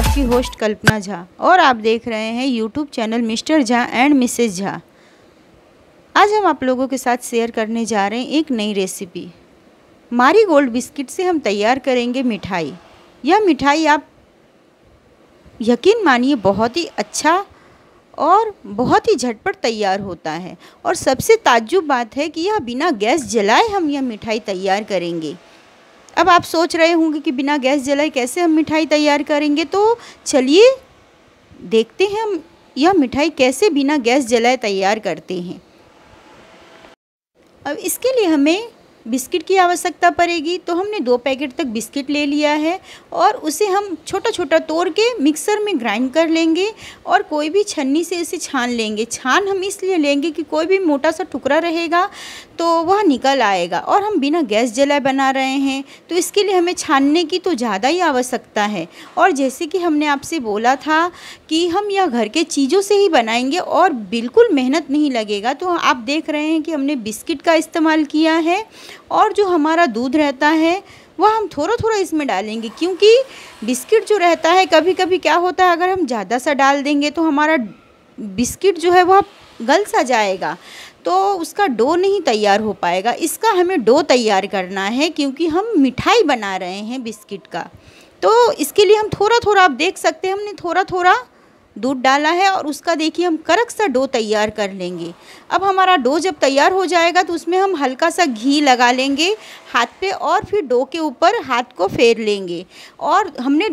आपकी होस्ट कल्पना झा और आप देख रहे हैं YouTube channel Mr Jha and Mrs Jha आज हम आप लोगों के साथ शेयर करने जा रहे हैं एक नई रेसिपी मारी गोल्ड बिस्किट से हम तैयार करेंगे मिठाई यह मिठाई आप यकीन मानिए बहुत ही अच्छा और बहुत ही झटपट तैयार होता है और सबसे ताज्जुब बात है कि यह बिना गैस जलाए हम यह मिठाई तैयार करेंगे अब आप सोच रहे होंगे कि बिना गैस जलाए कैसे हम मिठाई तैयार करेंगे तो चलिए देखते हैं हम यह मिठाई कैसे बिना गैस जलाए तैयार करते हैं अब इसके लिए हमें बिस्किट की आवश्यकता पड़ेगी तो हमने दो पैकेट तक बिस्किट ले लिया है और उसे हम छोटा छोटा तोड़ के मिक्सर में ग्राइंड कर लेंगे और कोई भी छन्नी से इसे छान लेंगे छान हम इसलिए लेंगे कि कोई भी मोटा सा टुकड़ा रहेगा तो वह निकल आएगा और हम बिना गैस जलाए बना रहे हैं तो इसके लिए हमें छानने की तो ज़्यादा ही आवश्यकता है और जैसे कि हमने आपसे बोला था कि हम यह घर के चीज़ों से ही बनाएंगे और बिल्कुल मेहनत नहीं लगेगा तो आप देख रहे हैं कि हमने बिस्किट का इस्तेमाल किया है और जो हमारा दूध रहता है वह हम थोड़ा थोड़ा इसमें डालेंगे क्योंकि बिस्किट जो रहता है कभी कभी क्या होता है अगर हम ज़्यादा सा डाल देंगे तो हमारा बिस्किट जो है वह गल सा जाएगा तो उसका डो नहीं तैयार हो पाएगा इसका हमें डो तैयार करना है क्योंकि हम मिठाई बना रहे हैं बिस्किट का तो इसके लिए हम थोड़ा थोड़ा आप देख सकते हैं हमने थोड़ा थोड़ा दूध डाला है और उसका देखिए हम करक सा डो तैयार कर लेंगे अब हमारा डो जब तैयार हो जाएगा तो उसमें हम हल्का सा घी लगा लेंगे हाथ पे और फिर डो के ऊपर हाथ को फेर लेंगे और हमने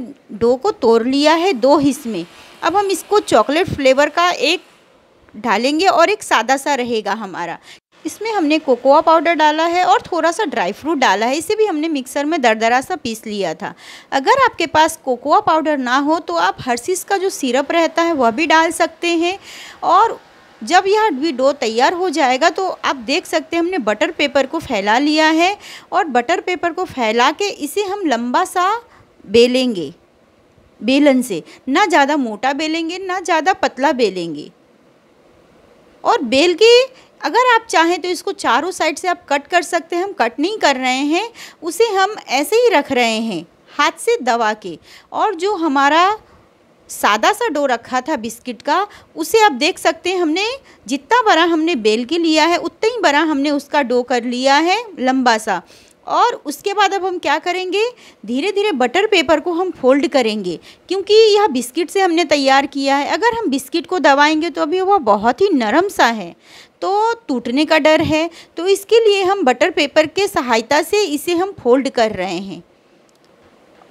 डो को तोड़ लिया है दो हिस्स में अब हम इसको चॉकलेट फ्लेवर का एक डालेंगे और एक सादा सा रहेगा हमारा इसमें हमने कोकोआ पाउडर डाला है और थोड़ा सा ड्राई फ्रूट डाला है इसे भी हमने मिक्सर में दरदरा सा पीस लिया था अगर आपके पास कोकोआ पाउडर ना हो तो आप हर्सिस का जो सिरप रहता है वह भी डाल सकते हैं और जब यह भी डो तैयार हो जाएगा तो आप देख सकते हैं हमने बटर पेपर को फैला लिया है और बटर पेपर को फैला के इसे हम लंबा सा बेलेंगे बेलन से ना ज़्यादा मोटा बेलेंगे ना ज़्यादा पतला बेलेंगे और बेल के अगर आप चाहें तो इसको चारों साइड से आप कट कर सकते हैं हम कट नहीं कर रहे हैं उसे हम ऐसे ही रख रहे हैं हाथ से दबा के और जो हमारा सादा सा डो रखा था बिस्किट का उसे आप देख सकते हैं हमने जितना बड़ा हमने बेल के लिया है उतना ही बड़ा हमने उसका डो कर लिया है लंबा सा और उसके बाद अब हम क्या करेंगे धीरे धीरे बटर पेपर को हम फोल्ड करेंगे क्योंकि यह बिस्किट से हमने तैयार किया है अगर हम बिस्किट को दबाएंगे तो अभी वह बहुत ही नरम सा है तो टूटने का डर है तो इसके लिए हम बटर पेपर के सहायता से इसे हम फोल्ड कर रहे हैं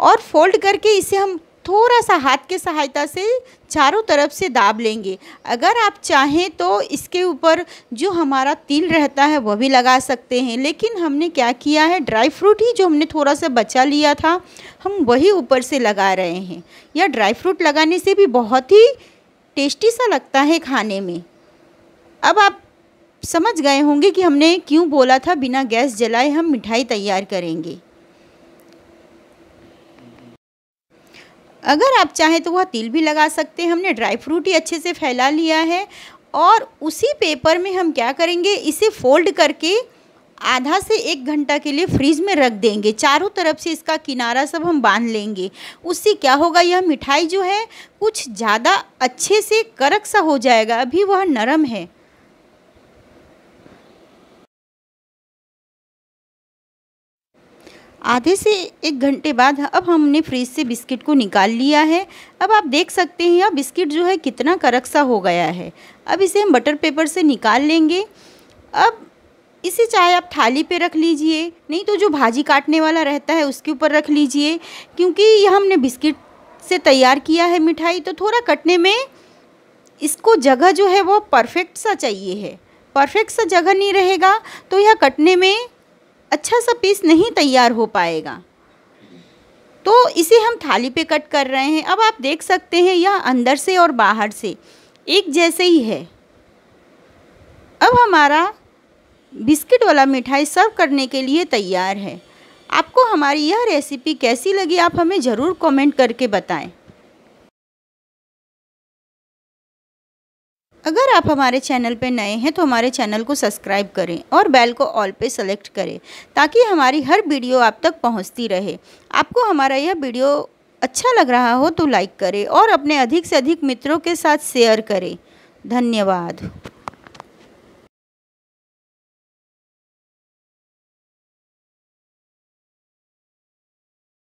और फोल्ड करके इसे हम थोड़ा सा हाथ के सहायता से चारों तरफ से दाब लेंगे अगर आप चाहें तो इसके ऊपर जो हमारा तिल रहता है वह भी लगा सकते हैं लेकिन हमने क्या किया है ड्राई फ्रूट ही जो हमने थोड़ा सा बचा लिया था हम वही ऊपर से लगा रहे हैं यह ड्राई फ्रूट लगाने से भी बहुत ही टेस्टी सा लगता है खाने में अब आप समझ गए होंगे कि हमने क्यों बोला था बिना गैस जलाए हम मिठाई तैयार करेंगे अगर आप चाहें तो वह तिल भी लगा सकते हैं हमने ड्राई फ्रूट ही अच्छे से फैला लिया है और उसी पेपर में हम क्या करेंगे इसे फोल्ड करके आधा से एक घंटा के लिए फ्रिज में रख देंगे चारों तरफ से इसका किनारा सब हम बांध लेंगे उससे क्या होगा यह मिठाई जो है कुछ ज़्यादा अच्छे से करक सा हो जाएगा अभी वह नरम है आधे से एक घंटे बाद अब हमने फ्रिज से बिस्किट को निकाल लिया है अब आप देख सकते हैं यह बिस्किट जो है कितना करक सा हो गया है अब इसे हम बटर पेपर से निकाल लेंगे अब इसे चाहे आप थाली पे रख लीजिए नहीं तो जो भाजी काटने वाला रहता है उसके ऊपर रख लीजिए क्योंकि यह हमने बिस्किट से तैयार किया है मिठाई तो थोड़ा कटने में इसको जगह जो है वो परफेक्ट सा चाहिए है परफेक्ट सा जगह नहीं रहेगा तो यह कटने में अच्छा सा पीस नहीं तैयार हो पाएगा तो इसे हम थाली पे कट कर रहे हैं अब आप देख सकते हैं यह अंदर से और बाहर से एक जैसे ही है अब हमारा बिस्किट वाला मिठाई सर्व करने के लिए तैयार है आपको हमारी यह रेसिपी कैसी लगी आप हमें ज़रूर कमेंट करके बताएं अगर आप हमारे चैनल पर नए हैं तो हमारे चैनल को सब्सक्राइब करें और बेल को ऑल पे सेलेक्ट करें ताकि हमारी हर वीडियो आप तक पहुंचती रहे आपको हमारा यह वीडियो अच्छा लग रहा हो तो लाइक करें और अपने अधिक से अधिक मित्रों के साथ शेयर करें धन्यवाद